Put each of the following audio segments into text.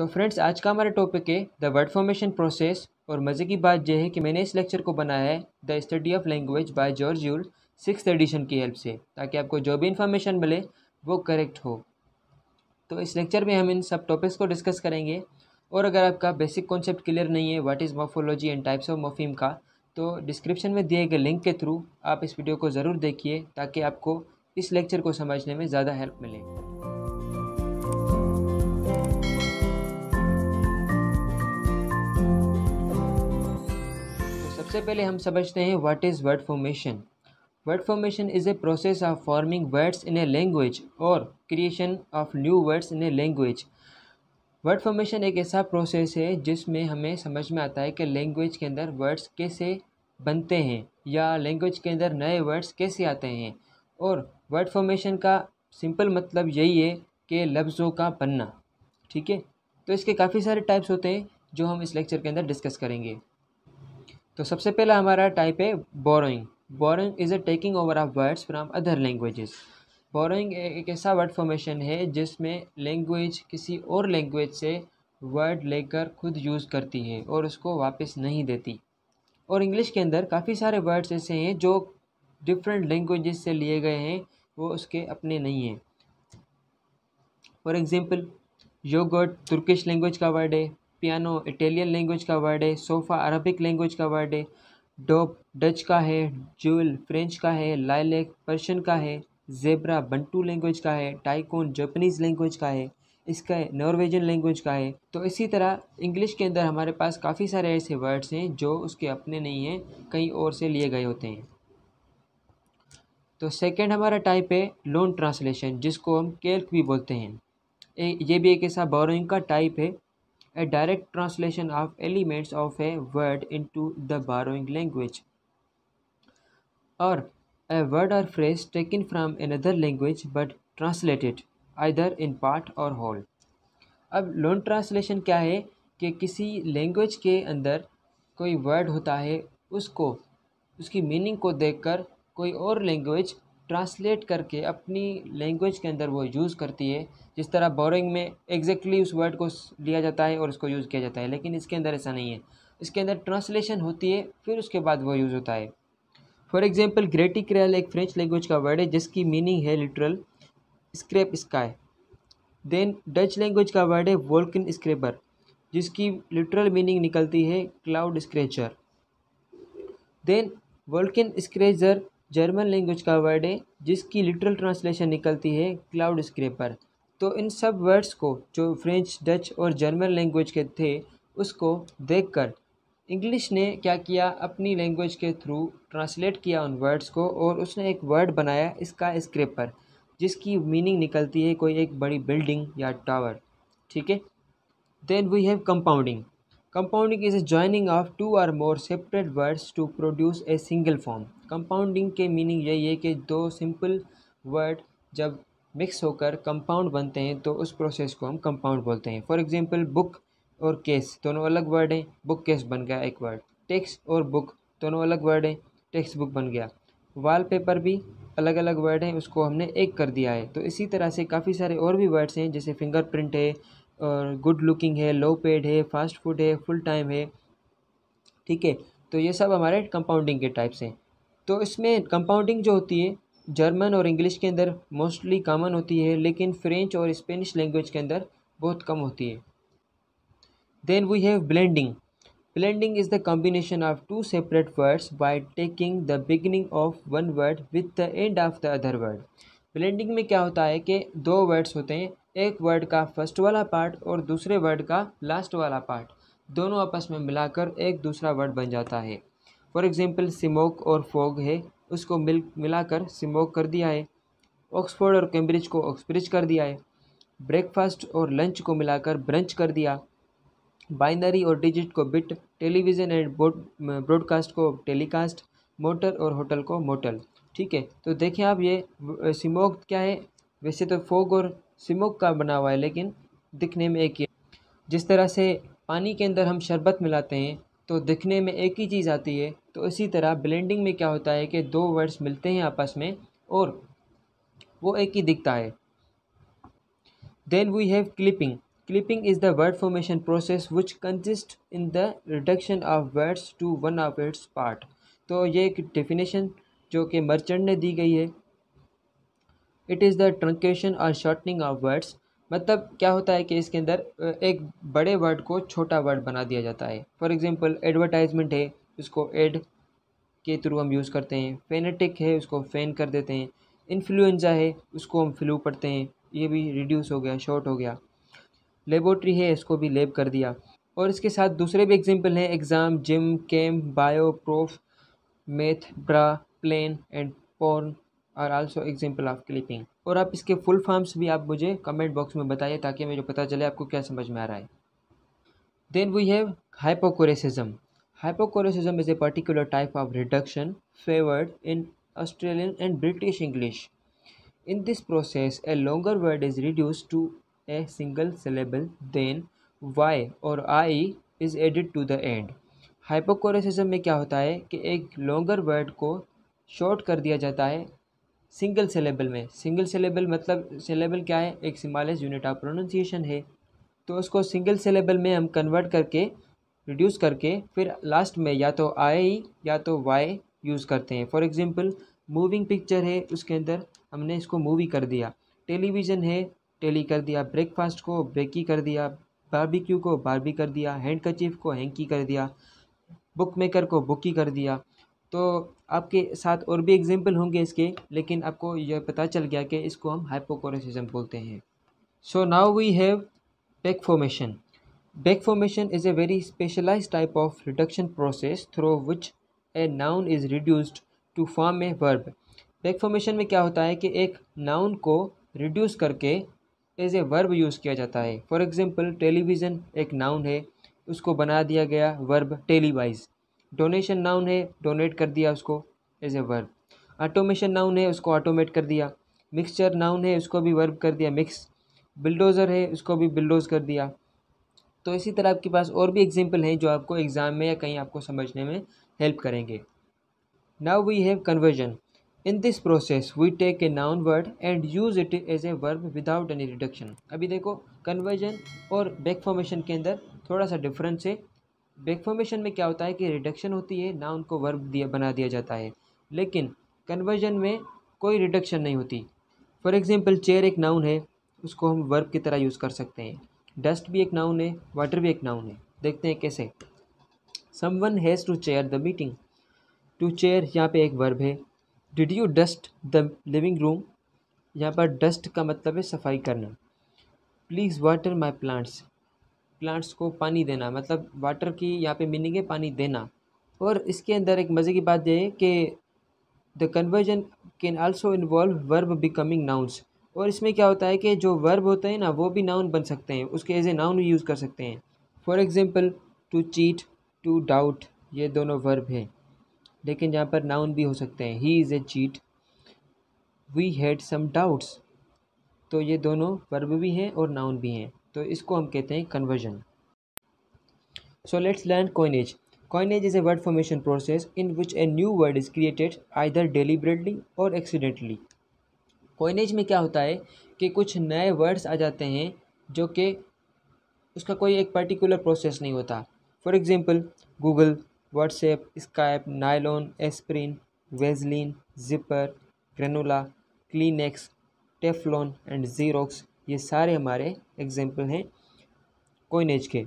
तो फ्रेंड्स आज का हमारा टॉपिक है द वर्ड फॉर्मेशन प्रोसेस और मज़े की बात यह है कि मैंने इस लेक्चर को बनाया है the study of language by George Yule six edition की हेल्प से ताकि आपको जो भी इन्फॉर्मेशन मिले वो करेक्ट हो तो इस लेक्चर में हम इन सब टॉपिक्स को डिस्कस करेंगे और अगर आपका बेसिक कॉन्सेप्ट क्लियर नहीं है what is morphology and types of morpheme का तो डिस्क्रिप्शन में दिए गए लिंक के थ्रू आप इस वीडियो को ज़रूर देखिए ताकि आपको इस लेक्चर को समझने में ज़्यादा हेल्प मिले सबसे पहले हम समझते हैं what is word formation word formation is a process of forming words in a language और creation of new words in a language word formation एक ऐसा प्रोसेस है जिसमें हमें समझ में आता है कि लैंग्वेज के अंदर वर्ड्स कैसे बनते हैं या लैंग्वेज के अंदर नए वर्ड्स कैसे आते हैं और वर्ड फॉर्मेशन का सिंपल मतलब यही है कि लफ्ज़ों का बनना ठीक है तो इसके काफ़ी सारे टाइप्स होते हैं जो हम इस लेक्चर के अंदर डिस्कस करेंगे तो सबसे पहला हमारा टाइप है borrowing borrowing is a taking over of words from other languages borrowing एक ऐसा वर्ड फॉर्मेशन है जिसमें लैंग्वेज किसी और लैंग्वेज से वर्ड लेकर खुद यूज़ करती है और उसको वापस नहीं देती और इंग्लिश के अंदर काफ़ी सारे वर्ड्स ऐसे हैं जो डिफरेंट लैंग्वेजेस से लिए गए हैं वो उसके अपने नहीं हैं for example yogurt Turkish language का वर्ड है पियानो इटालियन लैंग्वेज का वर्ड है सोफ़ा अरबिक लैंग्वेज का वर्ड है डोप डच का है जूल फ्रेंच का है लाइलेक पर्शियन का है जेबरा बंटू लैंग्वेज का है टाइकोन जापानीज़ लैंग्वेज का है इसका नॉर्वेजन लैंग्वेज का है तो इसी तरह इंग्लिश के अंदर हमारे पास काफ़ी सारे ऐसे वर्ड्स हैं जो उसके अपने नहीं हैं कहीं और से लिए गए होते हैं तो सेकंड हमारा टाइप है लोन ट्रांसलेशन जिसको हम कैल्क भी बोलते हैं ये भी एक ऐसा बोरोइंग का टाइप है a direct translation of elements of a word into the borrowing language or a word or phrase taken from another language but translated either in part or whole अब लोन ट्रांसलेशन क्या है कि किसी language के अंदर कोई word होता है उसको उसकी मीनिंग को देखकर कोई और लैंग्वेज ट्रांसलेट करके अपनी लैंग्वेज के अंदर वो यूज़ करती है जिस तरह बोरिंग में एग्जैक्टली exactly उस वर्ड को लिया जाता है और उसको यूज़ किया जाता है लेकिन इसके अंदर ऐसा नहीं है इसके अंदर ट्रांसलेशन होती है फिर उसके बाद वो यूज़ होता है फॉर एग्जाम्पल ग्रेटी क्रेल एक फ्रेंच लैंग्वेज का वर्ड है जिसकी मीनिंग है literal scrape sky then Dutch language का वर्ड है वोल्किन स्क्रेबर जिसकी लिटरल मीनिंग निकलती है क्लाउड स्क्रेचर देन वोल्कन स्क्रेजर जर्मन लैंग्वेज का वर्ड है जिसकी लिटरल ट्रांसलेशन निकलती है क्लाउड स्क्रेपर तो इन सब वर्ड्स को जो फ्रेंच डच और जर्मन लैंग्वेज के थे उसको देखकर इंग्लिश ने क्या किया अपनी लैंग्वेज के थ्रू ट्रांसलेट किया उन वर्ड्स को और उसने एक वर्ड बनाया इसका स्क्रेपर जिसकी मीनिंग निकलती है कोई एक बड़ी बिल्डिंग या टावर ठीक है then we have compounding compounding is a joining of two or more separate words to produce a single form compounding के मीनिंग यही है कि दो सिंपल वर्ड जब मिक्स होकर कंपाउंड बनते हैं तो उस प्रोसेस को हम कंपाउंड बोलते हैं फॉर एग्जांपल बुक और केस दोनों अलग वर्ड हैं बुक केस बन गया एक वर्ड टेक्स और बुक दोनों अलग वर्ड हैं टेक्स बुक बन गया वॉलपेपर भी अलग अलग वर्ड हैं उसको हमने एक कर दिया है तो इसी तरह से काफ़ी सारे और भी वर्ड्स हैं जैसे फिंगरप्रिंट है और गुड लुकिंग है लो पेड है फास्ट फूड है फुल टाइम है ठीक है तो ये सब हमारे कंपाउंडिंग के टाइप्स हैं तो इसमें कंपाउंडिंग जो होती है जर्मन और इंग्लिश के अंदर मोस्टली कॉमन होती है लेकिन फ्रेंच और स्पेनिश लैंग्वेज के अंदर बहुत कम होती है then we have blending blending is the combination of two separate words by taking the beginning of one word with the end of the other word blending में क्या होता है कि दो वर्ड्स होते हैं एक वर्ड का फर्स्ट वाला पार्ट और दूसरे वर्ड का लास्ट वाला पार्ट दोनों आपस में मिलाकर एक दूसरा वर्ड बन जाता है फॉर एग्ज़ाम्पल सिमोक और फोग है उसको मिल मिलाकर सिमोक कर दिया है ऑक्सफोर्ड और कैम्ब्रिज को ऑक्सब्रिज कर दिया है ब्रेकफास्ट और लंच को मिलाकर ब्रंच कर दिया बाइनरी और डिजिट को बिट टेलीविज़न एंड ब्रॉडकास्ट को टेलीकास्ट मोटर और होटल को मोटल ठीक है तो देखें आप ये सिमोक क्या है वैसे तो फोग और सिमोक का बना हुआ है लेकिन दिखने में एक ही जिस तरह से पानी के अंदर हम शरबत मिलाते हैं तो दिखने में एक ही चीज़ आती है तो इसी तरह ब्लेंडिंग में क्या होता है कि दो वर्ड्स मिलते हैं आपस में और वो एक ही दिखता है then we have clipping clipping is the word formation process which consist in the reduction of words to one of its part तो ये एक डिफिनेशन जो कि मर्चेंट ने दी गई है इट इज़ द ट्रंकेशन और शॉर्टनिंग ऑफ वर्ड्स मतलब क्या होता है कि इसके अंदर एक बड़े वर्ड को छोटा वर्ड बना दिया जाता है फॉर एग्ज़ाम्पल एडवर्टाइजमेंट है उसको एड के थ्रू हम यूज़ करते हैं फेनेटिक है उसको फेन कर देते हैं इन्फ्लुएंजा है उसको हम फ्लू पढ़ते हैं ये भी रिड्यूस हो गया शॉर्ट हो गया लेबोरेटरी है इसको भी लेब कर दिया और इसके साथ दूसरे भी एग्जाम्पल हैं exam gym cam bio prof math bra plane and porn are also example of clipping और आप इसके फुल फॉर्म्स भी आप मुझे कमेंट बॉक्स में बताइए ताकि मुझे पता चले आपको क्या समझ में आ रहा है then we have hypocorism hypocorism is a particular type of reduction favoured in Australian and British English in this process a longer word is reduce to a single syllable then Y or I is added to the end hypocorism में क्या होता है कि एक longer word को short कर दिया जाता है सिंगल सेलेबल में सिंगल सेलेबल मतलब सेलेबल क्या है एक सिम्बालिस यूनिट ऑफ प्रोनाउंसिएशन है तो उसको सिंगल सेलेबल में हम कन्वर्ट करके रिड्यूस करके फिर लास्ट में या तो आई या तो वाई यूज़ करते हैं फॉर एग्ज़ाम्पल मूविंग पिक्चर है उसके अंदर हमने इसको मूवी कर दिया टेलीविज़न है टेली कर दिया ब्रेकफास्ट को ब्रेकी कर दिया बारबेक्यू को बारबी कर दिया हैंड कचीफ को हैंकी कर दिया बुक मेकर को बुकी कर दिया तो आपके साथ और भी एग्जाम्पल होंगे इसके लेकिन आपको यह पता चल गया कि इसको हम हाइपोकोरेसिजम बोलते हैं so now we have back formation back formation is a very specialize type of reduction process through which a noun is reduced to form a verb back formation में क्या होता है कि एक नाउन को रिड्यूस करके एज ए वर्ब यूज़ किया जाता है फॉर एग्ज़ाम्पल टेलीविज़न एक नाउन है उसको बना दिया गया वर्ब टेलीवाइज़ डोनेशन नाउन है डोनेट कर दिया उसको as a verb automation noun है उसको ऑटोमेट कर दिया मिक्सचर नाउन है उसको भी वर्ब कर दिया मिक्स बिल्डोज़र है उसको भी बिल्डोज़ कर दिया तो इसी तरह आपके पास और भी एग्जाम्पल हैं जो आपको एग्ज़ाम में या कहीं आपको समझने में हेल्प करेंगे now we have conversion in this process we take a noun word and use it as a verb without any reduction अभी देखो कन्वर्जन और बैक फॉर्मेशन के अंदर थोड़ा सा डिफरेंस है बेकफॉर्मेशन में क्या होता है कि रिडक्शन होती है ना उनको वर्ब दिया बना दिया जाता है लेकिन कन्वर्जन में कोई रिडक्शन नहीं होती फॉर एग्ज़ाम्पल चेयर एक नाउन है उसको हम वर्ब की तरह यूज़ कर सकते हैं डस्ट भी एक नाउन है वाटर भी एक नाउन है देखते हैं कैसे one has to chair the meeting to chair यहाँ पे एक वर्ब है did you dust the living room यहाँ पर डस्ट का मतलब है सफाई करना please water my plants plants को पानी देना मतलब वाटर की यहाँ पे मीनिंग है पानी देना और इसके अंदर एक मज़े की बात यह है कि the conversion can also involve verb becoming nouns और इसमें क्या होता है कि जो वर्ब होते हैं ना वो भी नाउन बन सकते हैं उसके एज ए नाउन भी यूज़ कर सकते हैं for example to cheat to doubt ये दोनों वर्ब हैं लेकिन यहाँ पर नाउन भी हो सकते हैं he is a cheat we had some doubts तो ये दोनों वर्ब भी हैं और नाउन भी हैं तो इसको हम कहते हैं conversion so let's learn coinage coinage is a word formation process in which a new word is created either deliberately or accidentally coinage में क्या होता है कि कुछ नए वर्ड्स आ जाते हैं जो कि उसका कोई एक पर्टिकुलर प्रोसेस नहीं होता for example Google WhatsApp Skype nylon aspirin Vaseline zipper granola Kleenex Teflon and Xerox ये सारे हमारे एग्जाम्पल हैं कोइनेज के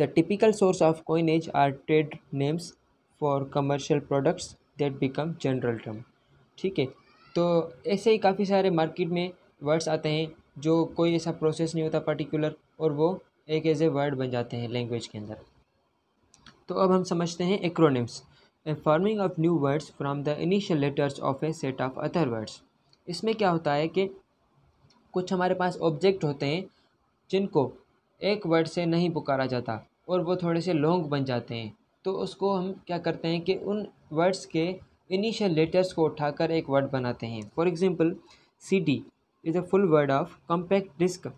the typical source of coinage are trade names for commercial products that become general term ठीक है तो ऐसे ही काफ़ी सारे मार्केट में वर्ड्स आते हैं जो कोई ऐसा प्रोसेस नहीं होता पर्टिकुलर और वो एक एज ए वर्ड बन जाते हैं लैंग्वेज के अंदर तो अब हम समझते हैं acronyms a forming of new words from the initial letters of a set of other words इसमें क्या होता है कि कुछ हमारे पास ऑब्जेक्ट होते हैं जिनको एक वर्ड से नहीं पुकारा जाता और वो थोड़े से लॉन्ग बन जाते हैं तो उसको हम क्या करते हैं कि उन वर्ड्स के इनिशियल लेटर्स को उठाकर एक वर्ड बनाते हैं for example C D is a full word of compact disc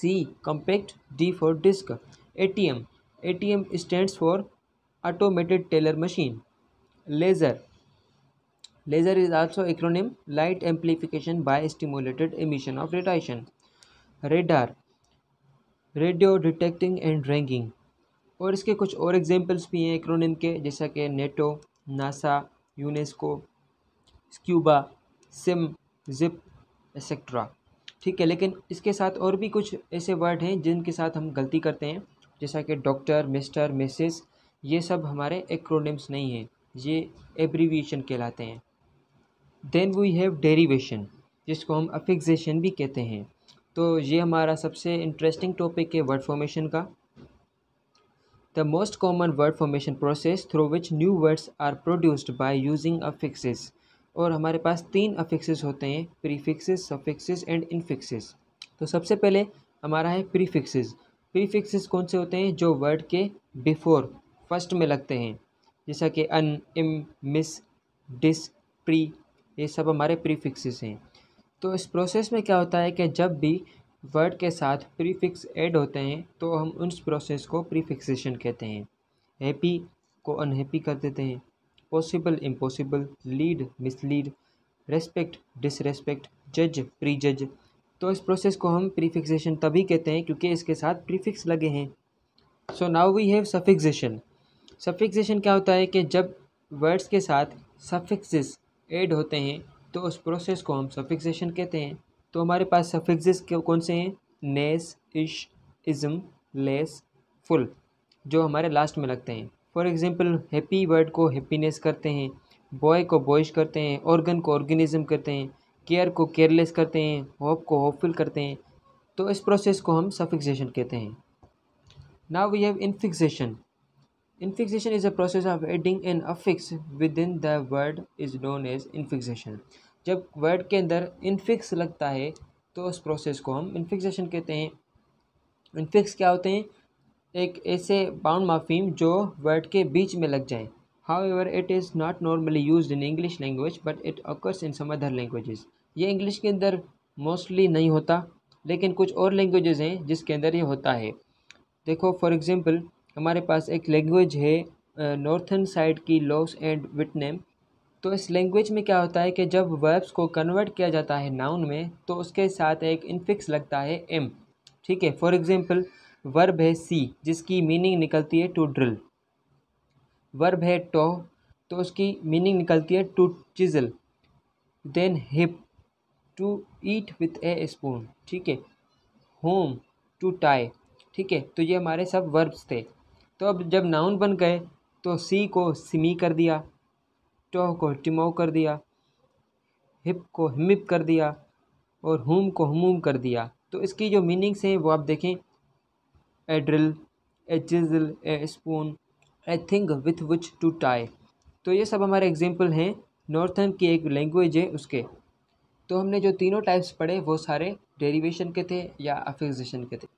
C compact D for disc A T M A T M stand for automated teller machine laser Laser is also acronym Light Amplification by Stimulated Emission of Radiation. Radar, radio detecting and ranking और इसके कुछ और examples भी हैं acronym के जैसा कि NATO NASA UNESCO scuba SIM zip etcetera ठीक है लेकिन इसके साथ और भी कुछ ऐसे वर्ड हैं जिनके साथ हम गलती करते हैं जैसा कि डॉक्टर मिस्टर मिसेस ये सब हमारे एक्रोनिम्स नहीं हैं ये एब्रीविएशन कहलाते हैं देन वी हैव डेरीवेशन जिसको हम अफिक्सेशन भी कहते हैं तो ये हमारा सबसे इंटरेस्टिंग टॉपिक है वर्ड फॉर्मेशन का the most common word formation process through which new words are produced by using affixes और हमारे पास तीन अफिक्सेस होते हैं प्रीफिक्सेस सफिक्सेस एंड इनफिक्सेस तो सबसे पहले हमारा है प्रीफिक्सेस प्रीफिक्सेस कौन से होते हैं जो वर्ड के बिफोर फर्स्ट में लगते हैं जैसा कि अन इम मिस डिस प्री ये सब हमारे प्रीफिक्सेस हैं तो इस प्रोसेस में क्या होता है कि जब भी वर्ड के साथ प्रीफिक्स ऐड होते हैं तो हम उस प्रोसेस को प्रीफिक्सेशन कहते हैं हैप्पी को अनहैप्पी कर देते हैं possible impossible lead mislead respect disrespect जज प्री जज तो इस प्रोसेस को हम प्रीफिक्सेशन तभी कहते हैं क्योंकि इसके साथ प्रीफिक्स लगे हैं so now we have suffixation suffixation क्या होता है कि जब वर्ड्स के साथ सफिक्सेस ऐड होते हैं तो उस प्रोसेस को हम सफिक्सेशन कहते हैं तो हमारे पास सफिक्सेस कौन से हैं नेस इश इज़म लेस फुल जो हमारे लास्ट में लगते हैं फॉर एग्ज़ाम्पल हैप्पी वर्ड को हैप्पीनेस करते हैं बॉय को बॉयश करते हैं ऑर्गन को ऑर्गेनिज्म करते हैं केयर को केयरलेस करते हैं होप को होपफुल करते हैं तो इस प्रोसेस को हम सफिक्सेशन कहते हैं now we have infixation is a process of adding adding affix within the word is known as infixation. जब वर्ड के अंदर इन्फिक्स लगता है तो उस प्रोसेस को हम इनफिक्सेशन कहते हैं इन्फिक्स क्या होते हैं एक ऐसे बाउंड माफीम जो वर्ड के बीच में लग जाए however it is not normally use in English language but it occurs in some other languages ये इंग्लिश के अंदर मोस्टली नहीं होता लेकिन कुछ और लैंग्वेजेस हैं जिसके अंदर ये होता है देखो फॉर एग्ज़ाम्पल हमारे पास एक लैंग्वेज है नॉर्थन साइड की लॉस एंड विटनेम तो इस लैंग्वेज में क्या होता है कि जब वर्ब्स को कन्वर्ट किया जाता है नाउन में तो उसके साथ एक इन्फिक्स लगता है एम ठीक है फॉर एग्ज़ाम्पल वर्ब है सी जिसकी मीनिंग निकलती है टू ड्रिल वर्ब है टो तो उसकी मीनिंग निकलती है टू चिजल देन हिप to eat with a spoon ठीक है होम टू टाई ठीक है तो ये हमारे सब वर्ब्स थे तो अब जब नाउन बन गए तो सी को सिमी कर दिया टोह को टिमो कर दिया हिप को हिमिप कर दिया और हुम को हमूम कर दिया तो इसकी जो मीनिंग्स हैं वो आप देखें a drill a chisel a spoon a thing with which to tie तो ये सब हमारे एग्जाम्पल हैं नॉर्थन की एक लैंग्वेज है उसके तो हमने जो तीनों टाइप्स पढ़े वो सारे डेरिवेशन के थे या अफिक्सेशन के थे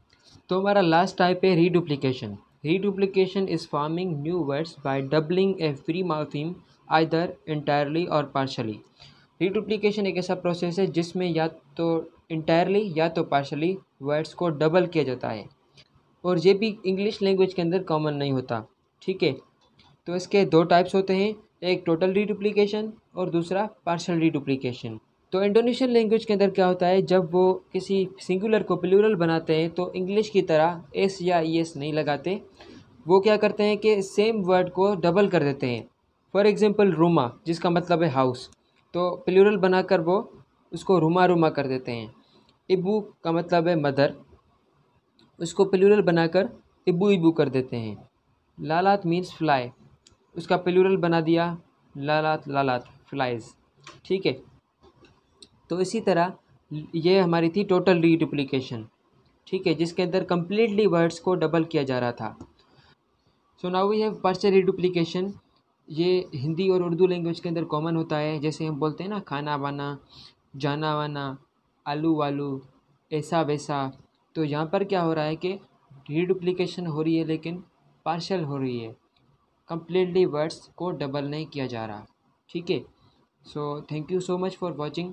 तो हमारा लास्ट टाइप है रीडुप्लिकेशन Reduplication is forming new words by doubling a free morpheme either entirely or partially. रिडुप्लिकेशन एक ऐसा प्रोसेस है जिसमें या तो इंटायरली या तो पार्शली वर्ड्स को डबल किया जाता है और ये भी इंग्लिश लैंग्वेज के अंदर कॉमन नहीं होता ठीक है तो इसके दो टाइप्स होते हैं एक टोटल रिडुप्लिकेशन और दूसरा पार्शल रिडुप्लिकेशन तो इंडोनेशियन लैंग्वेज के अंदर क्या होता है जब वो किसी सिंगुलर को प्लूरल बनाते हैं तो इंग्लिश की तरह एस या एस e नहीं लगाते वो क्या करते हैं कि सेम वर्ड को डबल कर देते हैं फॉर एग्ज़ाम्पल रूमा जिसका मतलब है हाउस तो प्लूरल बनाकर वो उसको रूमा रूमा कर देते हैं इबू का मतलब है मदर उसको प्लूरल बनाकर इबू इबू कर देते हैं लालात मीन्स फ्लाई उसका प्लूरल बना दिया लालात लालात फ्लाइज ठीक है तो इसी तरह ये हमारी थी टोटल रीडुप्लीकेशन ठीक है जिसके अंदर कम्प्लीटली वर्ड्स को डबल किया जा रहा था so now we have partial reduplication ये हिंदी और उर्दू लैंग्वेज के अंदर कॉमन होता है जैसे हम बोलते हैं ना खाना वाना जाना वाना आलू वालू ऐसा वैसा तो यहाँ पर क्या हो रहा है कि रीडुप्लीकेशन हो रही है लेकिन पार्शल हो रही है कम्प्लीटली वर्ड्स को डबल नहीं किया जा रहा ठीक है so thank you so much for watching